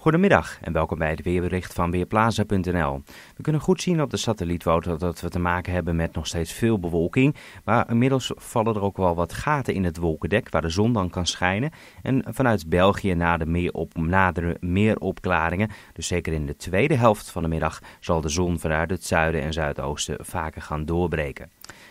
Goedemiddag en welkom bij het weerbericht van Weerplaza.nl. We kunnen goed zien op de satellietfoto dat we te maken hebben met nog steeds veel bewolking. Maar inmiddels vallen er ook wel wat gaten in het wolkendek waar de zon dan kan schijnen. En vanuit België naderen meer, op, naderen meer opklaringen. Dus zeker in de tweede helft van de middag zal de zon vanuit het zuiden en zuidoosten vaker gaan doorbreken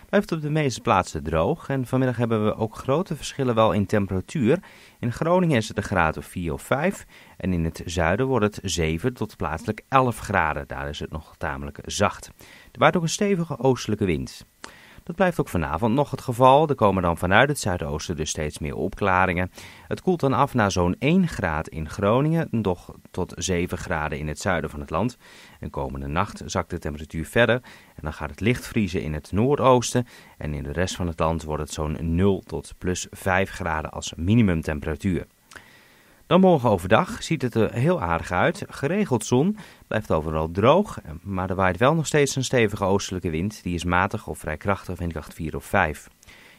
blijft op de meeste plaatsen droog. En vanmiddag hebben we ook grote verschillen wel in temperatuur. In Groningen is het een graad of 4 of 5. En in het zuiden wordt het 7 tot plaatselijk 11 graden. Daar is het nog tamelijk zacht. Er waait ook een stevige oostelijke wind. Dat blijft ook vanavond nog het geval. Er komen dan vanuit het zuidoosten dus steeds meer opklaringen. Het koelt dan af naar zo'n 1 graad in Groningen, nog tot 7 graden in het zuiden van het land. En komende nacht zakt de temperatuur verder en dan gaat het licht vriezen in het noordoosten. En in de rest van het land wordt het zo'n 0 tot plus 5 graden als minimumtemperatuur. Dan morgen overdag ziet het er heel aardig uit. Geregeld zon, blijft overal droog, maar er waait wel nog steeds een stevige oostelijke wind. Die is matig of vrij krachtig, windkracht 4 of 5.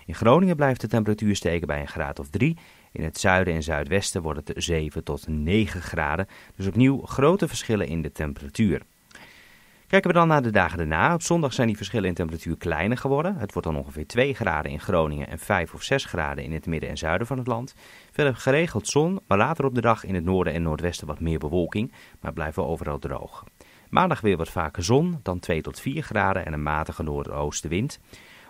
In Groningen blijft de temperatuur steken bij een graad of 3. In het zuiden en zuidwesten wordt het 7 tot 9 graden. Dus opnieuw grote verschillen in de temperatuur. Kijken we dan naar de dagen daarna. Op zondag zijn die verschillen in temperatuur kleiner geworden. Het wordt dan ongeveer 2 graden in Groningen en 5 of 6 graden in het midden en zuiden van het land. Verder geregeld zon, maar later op de dag in het noorden en noordwesten wat meer bewolking, maar blijven overal droog. Maandag weer wat vaker zon, dan 2 tot 4 graden en een matige noordoostenwind.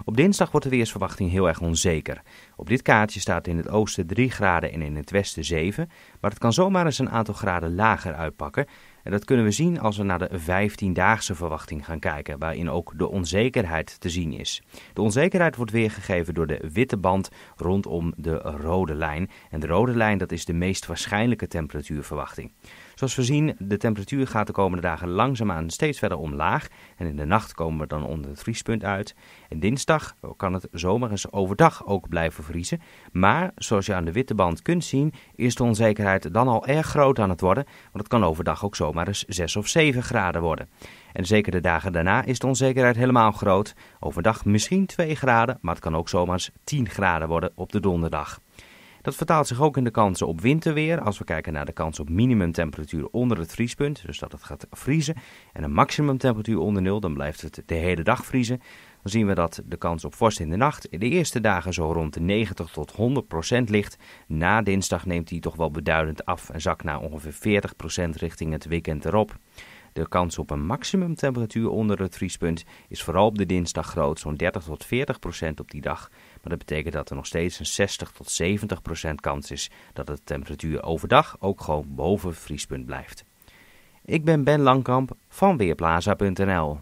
Op dinsdag wordt de weersverwachting heel erg onzeker. Op dit kaartje staat in het oosten 3 graden en in het westen 7, maar het kan zomaar eens een aantal graden lager uitpakken. En dat kunnen we zien als we naar de 15-daagse verwachting gaan kijken, waarin ook de onzekerheid te zien is. De onzekerheid wordt weergegeven door de witte band rondom de rode lijn. En de rode lijn dat is de meest waarschijnlijke temperatuurverwachting. Zoals we zien, de temperatuur gaat de komende dagen langzaamaan steeds verder omlaag. En in de nacht komen we dan onder het vriespunt uit. En dinsdag kan het zomaar eens overdag ook blijven vriezen. Maar zoals je aan de witte band kunt zien, is de onzekerheid dan al erg groot aan het worden. Want het kan overdag ook zo zomaar eens 6 of 7 graden worden. En zeker de dagen daarna is de onzekerheid helemaal groot. Overdag misschien 2 graden, maar het kan ook zomaar eens 10 graden worden op de donderdag. Dat vertaalt zich ook in de kansen op winterweer. Als we kijken naar de kans op minimumtemperatuur onder het vriespunt, dus dat het gaat vriezen, en een maximumtemperatuur onder nul, dan blijft het de hele dag vriezen dan zien we dat de kans op vorst in de nacht in de eerste dagen zo rond de 90 tot 100 procent ligt. Na dinsdag neemt die toch wel beduidend af en zakt naar ongeveer 40 procent richting het weekend erop. De kans op een maximumtemperatuur onder het vriespunt is vooral op de dinsdag groot, zo'n 30 tot 40 procent op die dag. Maar dat betekent dat er nog steeds een 60 tot 70 procent kans is dat de temperatuur overdag ook gewoon boven het vriespunt blijft. Ik ben Ben Langkamp van Weerplaza.nl.